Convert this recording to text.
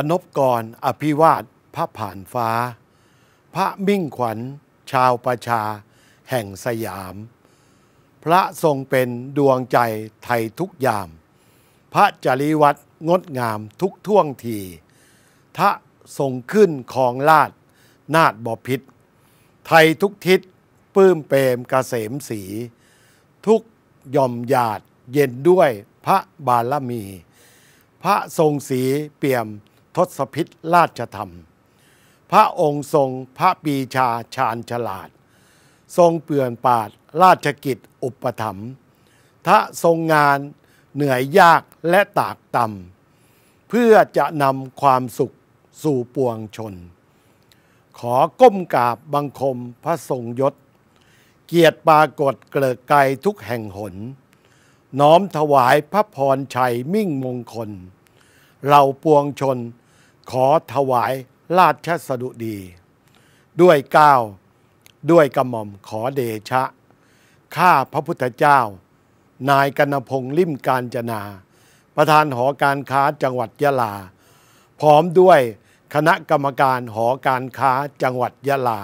ปนบกร อภิวาทพระผ่านฟ้า พระมิ่งขวัญ ชาวประชาแห่งสยาม พระทรงเป็นดวงใจไทยทุกยาม พระจริวัตรงดงามทุกท่วงทีทะทรงขึ้นของลาดนาดบอพิษ ไทยทุกทิศปื้มเปรมกเกษมสี ทุกย่อมหยาดเย็นด้วยพระบารมี พระทรงสีเปี่ยมทศพิษราชธรรม พระองค์ทรงพระปีชาชาญฉลาด ทรงเปลื่อนปาดราชกิจอุปถัมภ์ทะทรงงานเหนื่อยยากและตากต่ำเพื่อจะนำความสุขสู่ปวงชน ขอก้มกราบบังคมพระทรงยศ เกียรติปรากฏเกลิกไกลทุกแห่งหน น้อมถวายพระพรชัยมิ่งมงคลเราปวงชนขอถวายราชสดุดี ด้วยก้าว ด้วยกระหม่อมขอเดชะ ข้าพระพุทธเจ้า นายกนพง์ลิมการจนา ประธานหอการค้าจังหวัดยะลา พร้อมด้วยคณะกรรมการหอการค้าจังหวัดยะลา